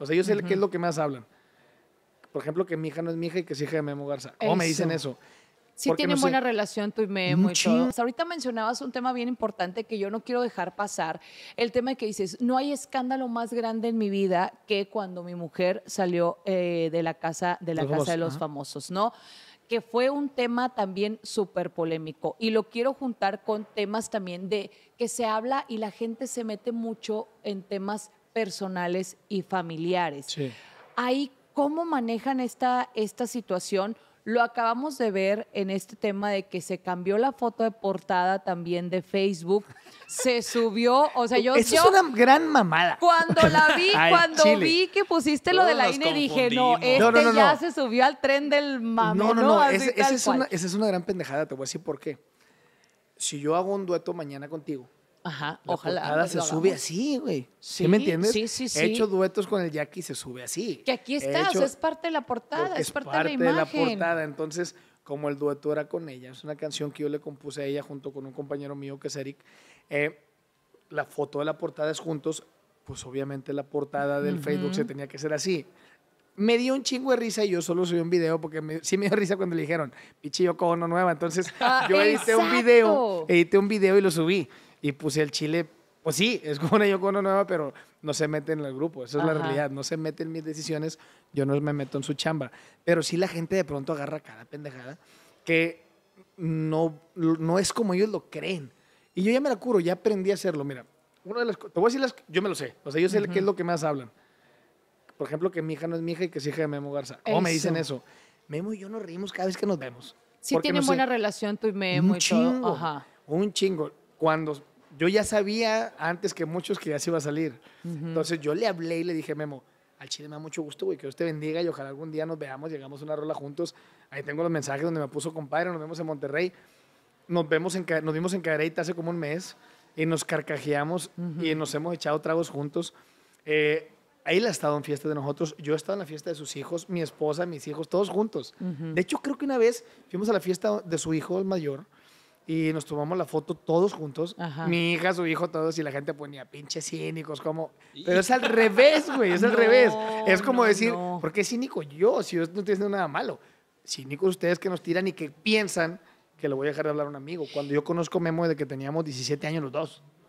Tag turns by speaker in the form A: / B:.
A: O sea, yo sé qué es lo que más hablan. Por ejemplo, que mi hija no es mi hija y que es hija de Memo Garza. O me dicen eso? Sí tienen buena
B: relación tú y Memo y ahorita mencionabas un tema bien importante que yo no quiero dejar pasar. El tema que dices, no hay escándalo más grande en mi vida que cuando mi mujer salió eh, de la casa de la los casa de los famosos, ¿no? que fue un tema también súper polémico y lo quiero juntar con temas también de que se habla y la gente se mete mucho en temas personales y familiares. Sí. Ahí, ¿cómo manejan esta, esta situación? Lo acabamos de ver en este tema de que se cambió la foto de portada también de Facebook. Se subió, o sea, yo... Eso es una gran mamada. Cuando la vi, cuando vi que pusiste lo de la INE, dije, no, este ya se subió al tren del mamón. No, no, no, esa es,
A: es una gran pendejada, te voy a decir por qué. Si yo hago un dueto mañana contigo, Ajá, la ojalá. se sube así, güey. ¿Sí? me entiendes? He hecho duetos con el Jackie y se sube así. Que aquí estás es
B: parte de la portada, es, parte, de la imagen. de la portada.
A: Entonces, como el dueto era con ella, es una canción que yo le compuse a ella junto con un compañero mío que es Eric. Eh, la foto de la portada es juntos, pues obviamente la portada del Facebook se tenía que ser así. Me dio un chingo de risa y yo solo subí un video porque sí me dio risa cuando le dijeron, pichillo cono nueva. Entonces ah, yo edité un video, edité un video y lo subí. Y pues el Chile, pues sí, es como una Yocono nueva, pero no se mete en el grupo. Esa es la realidad. No se mete en mis decisiones, yo no me meto en su chamba. Pero sí la gente de pronto agarra cada pendejada que no, no es como ellos lo creen. Y yo ya me la curo, ya aprendí a hacerlo. Mira, una de las, te voy a decir las, yo me lo sé. O sea, yo sé qué es lo que más hablan. Por ejemplo, que mi hija no es mi hija y que es hija de Memo Garza. O oh, me dicen eso. Memo y yo nos reímos cada vez que nos vemos. Sí tienen buena
B: relación tú y Memo un chingo, Ajá.
A: Un chingo. Cuando yo ya sabía antes que muchos que ya se iba a salir. Entonces yo le hablé y le dije, Memo, al chile me da mucho gusto, güey, que Dios te bendiga y ojalá algún día nos veamos, llegamos a una rola juntos. Ahí tengo los mensajes donde me puso compadre, nos vemos en Monterrey. Nos, vemos en, nos vimos en Cadereyta hace como un mes y nos carcajeamos y nos hemos echado tragos juntos. Eh, ahí él ha estado en fiesta de nosotros, yo he estado en la fiesta de sus hijos, mi esposa, mis hijos, todos juntos. De hecho, creo que una vez fuimos a la fiesta de su hijo mayor y nos tomamos la foto todos juntos. Mi hija, su hijo, todos, y la gente ponía pinches cínicos, como. Pero es al revés, güey, es al revés. Es como decir, ¿por qué cínico yo? Si yo no estoy nada malo. Cínicos ustedes que nos tiran y que piensan que le voy a dejar de hablar a un amigo. Cuando yo conozco Memo de que teníamos 17 años los dos.